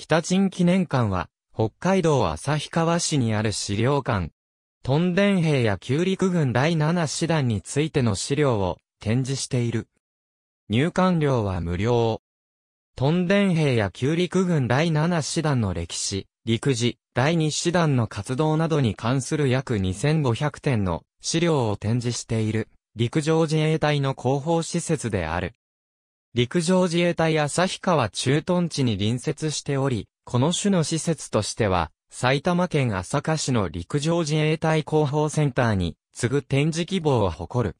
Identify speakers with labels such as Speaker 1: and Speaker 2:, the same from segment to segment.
Speaker 1: 北陣記念館は、北海道旭川市にある資料館。トンデン兵や旧陸軍第7師団についての資料を展示している。入館料は無料。トンデン兵や旧陸軍第7師団の歴史、陸自、第2師団の活動などに関する約2500点の資料を展示している陸上自衛隊の広報施設である。陸上自衛隊旭川駐屯地に隣接しており、この種の施設としては、埼玉県朝霞市の陸上自衛隊広報センターに次ぐ展示規模を誇る。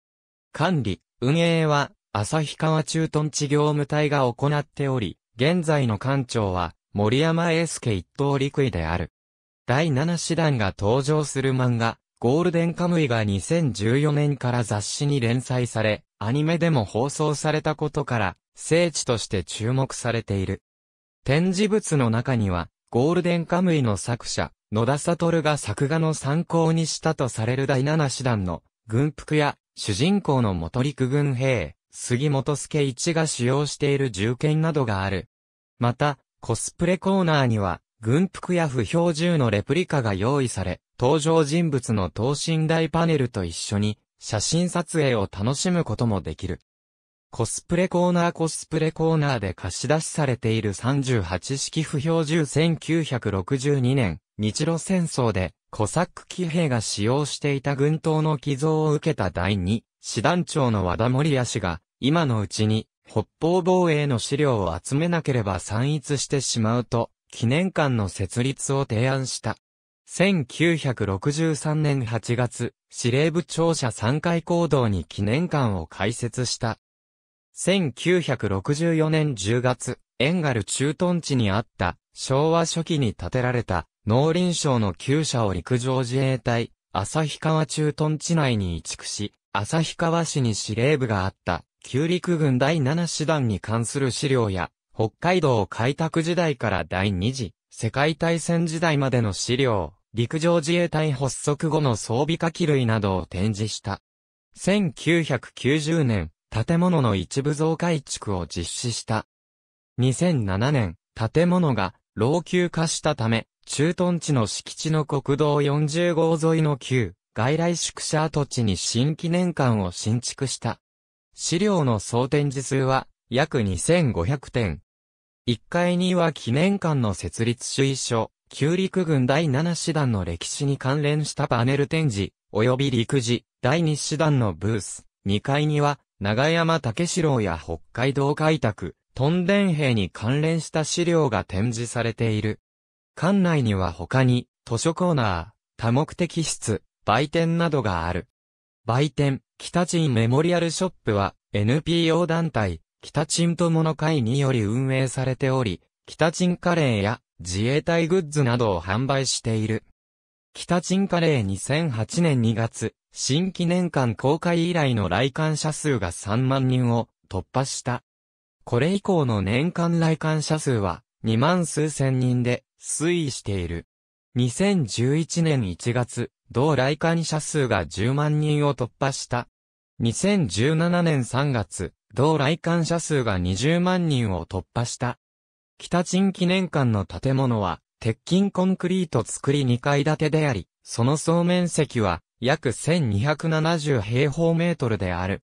Speaker 1: 管理、運営は、旭川駐屯地業務隊が行っており、現在の館長は、森山英介一等陸尉である。第7師団が登場する漫画、ゴールデンカムイが2014年から雑誌に連載され、アニメでも放送されたことから、聖地として注目されている。展示物の中には、ゴールデンカムイの作者、野田悟が作画の参考にしたとされる第七師団の軍服や主人公の元陸軍兵、杉本助一が使用している銃剣などがある。また、コスプレコーナーには、軍服や不標銃のレプリカが用意され、登場人物の等身大パネルと一緒に、写真撮影を楽しむこともできる。コスプレコーナーコスプレコーナーで貸し出しされている38式不標銃1962年、日露戦争でコサック騎兵が使用していた軍刀の寄贈を受けた第2、師団長の和田森也氏が、今のうちに北方防衛の資料を集めなければ散逸してしまうと、記念館の設立を提案した。1963年8月、司令部庁舎3階行動に記念館を開設した。1964年10月、遠軽駐屯地にあった昭和初期に建てられた農林省の旧社を陸上自衛隊、旭川駐屯地内に移築し、旭川市に司令部があった旧陸軍第7師団に関する資料や、北海道開拓時代から第2次世界大戦時代までの資料、陸上自衛隊発足後の装備化器類などを展示した。1990年、建物の一部増改築を実施した。2007年、建物が老朽化したため、駐屯地の敷地の国道40号沿いの旧、外来宿舎跡地に新記念館を新築した。資料の総展示数は約2500点。1階には記念館の設立主意書、旧陸軍第7師団の歴史に関連したパネル展示、及び陸自第2師団のブース。2階には長山武四郎や北海道開拓、トンデン兵に関連した資料が展示されている。館内には他に、図書コーナー、多目的室、売店などがある。売店、北鎮メモリアルショップは、NPO 団体、北鎮友の会により運営されており、北鎮カレーや自衛隊グッズなどを販売している。北鎮カレー2008年2月、新記念館公開以来の来館者数が3万人を突破した。これ以降の年間来館者数は2万数千人で推移している。2011年1月、同来館者数が10万人を突破した。2017年3月、同来館者数が20万人を突破した。北陳記念館の建物は、鉄筋コンクリート作り2階建てであり、その総面積は約1270平方メートルである。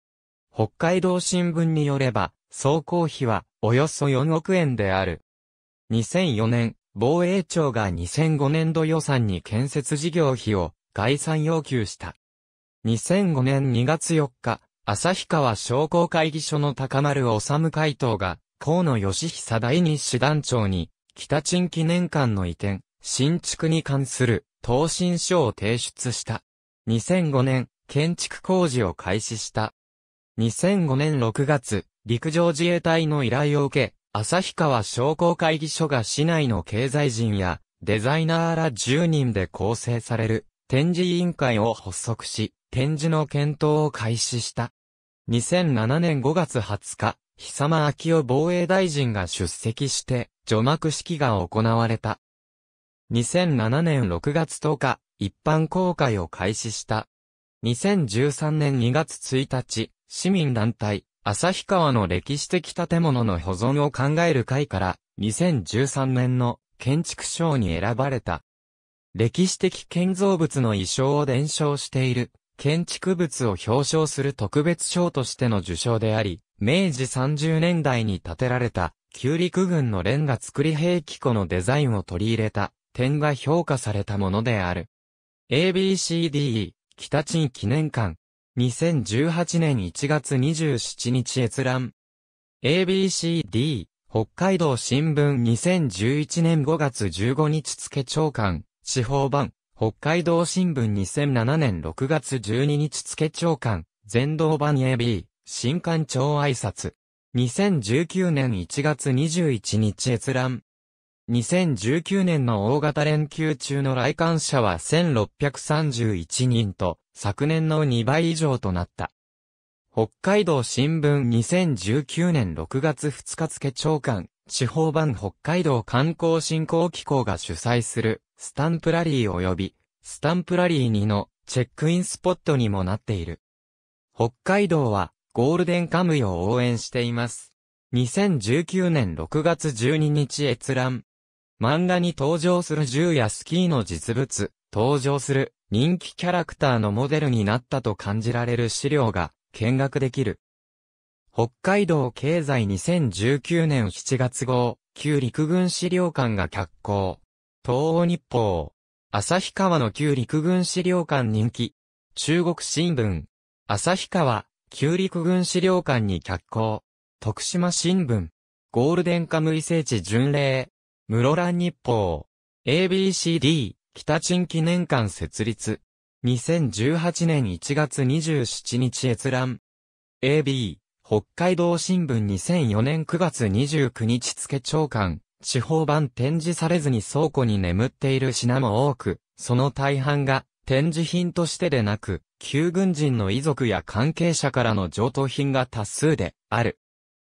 Speaker 1: 北海道新聞によれば、総工費はおよそ4億円である。2004年、防衛庁が2005年度予算に建設事業費を概算要求した。2005年2月4日、旭川商工会議所の高丸治会頭が、河野義久第二師団長に、北鎮記念館の移転、新築に関する答申書を提出した。2005年、建築工事を開始した。2005年6月、陸上自衛隊の依頼を受け、旭川商工会議所が市内の経済人やデザイナーら10人で構成される展示委員会を発足し、展示の検討を開始した。2007年5月20日、久間昭夫防衛大臣が出席して、除幕式が行われた。2007年6月10日、一般公開を開始した。2013年2月1日、市民団体、旭川の歴史的建物の保存を考える会から、2013年の建築賞に選ばれた。歴史的建造物の遺称を伝承している、建築物を表彰する特別賞としての受賞であり、明治30年代に建てられた、旧陸軍のレンガ作り兵器庫のデザインを取り入れた、点が評価されたものである。ABCDE 北鎮記念館2018年1月27日閲覧 ABCD 北海道新聞2011年5月15日付長官司法版北海道新聞2007年6月12日付長官全道版 AB 新館長挨拶2019年1月21日閲覧2019年の大型連休中の来館者は1631人と、昨年の2倍以上となった。北海道新聞2019年6月2日付長官、地方版北海道観光振興機構が主催する、スタンプラリー及び、スタンプラリー2のチェックインスポットにもなっている。北海道は、ゴールデンカムイを応援しています。2019年6月12日閲覧。漫画に登場する銃やスキーの実物、登場する人気キャラクターのモデルになったと感じられる資料が見学できる。北海道経済2019年7月号、旧陸軍資料館が脚光。東欧日報。旭川の旧陸軍資料館人気。中国新聞。旭川、旧陸軍資料館に脚光。徳島新聞。ゴールデンカムイ聖地巡礼。室蘭日報。ABCD、北鎮記念館設立。2018年1月27日閲覧。AB、北海道新聞2004年9月29日付長官、地方版展示されずに倉庫に眠っている品も多く、その大半が展示品としてでなく、旧軍人の遺族や関係者からの上等品が多数である。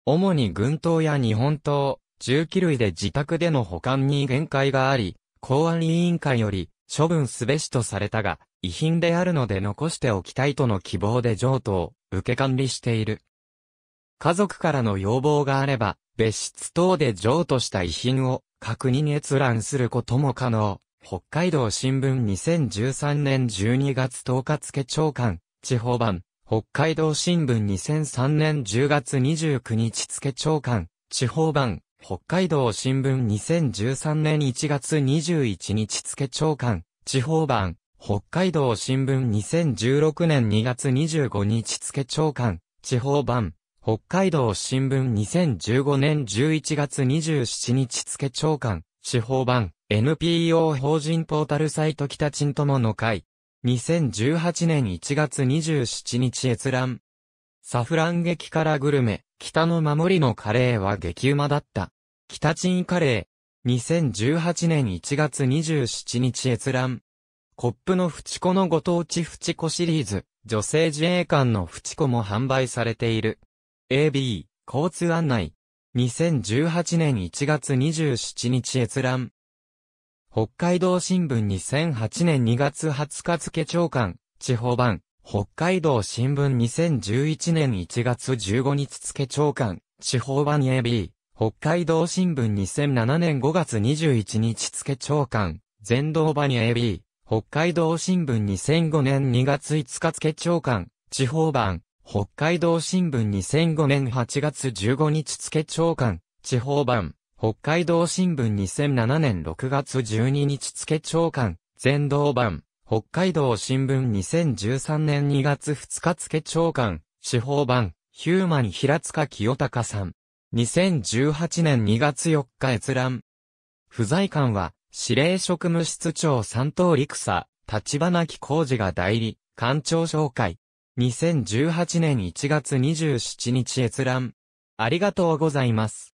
Speaker 1: 主に軍刀や日本刀、銃器類で自宅での保管に限界があり、公安委員会より処分すべしとされたが、遺品であるので残しておきたいとの希望で譲渡を受け管理している。家族からの要望があれば、別室等で譲渡した遺品を確認閲覧することも可能。北海道新聞2013年12月10日付長官、地方版、北海道新聞2003年10月29日付長官、地方版、北海道新聞2013年1月21日付長官、地方版、北海道新聞2016年2月25日付長官、地方版、北海道新聞2015年11月27日付長官、地方版、NPO 法人ポータルサイト北鎮友の会。2018年1月27日閲覧。サフラン激辛グルメ、北の守りのカレーは激うまだった。北チンカレー、2018年1月27日閲覧。コップのフチコのご当地フチコシリーズ、女性自衛官のフチコも販売されている。AB、交通案内。2018年1月27日閲覧。北海道新聞2008年2月20日付長官、地方版、北海道新聞2011年1月15日付長官、地方版 AB、北海道新聞2007年5月21日付長官、全道版 AB、北海道新聞2005年2月5日付長官、地方版、北海道新聞2005年8月15日付長官、地方版、北海道新聞2007年6月12日付長官、全道版、北海道新聞2013年2月2日付長官、司法版、ヒューマン平塚清隆さん。2018年2月4日閲覧。不在官は、指令職務室長三等陸佐、立花木浩二が代理、官庁紹介。2018年1月27日閲覧。ありがとうございます。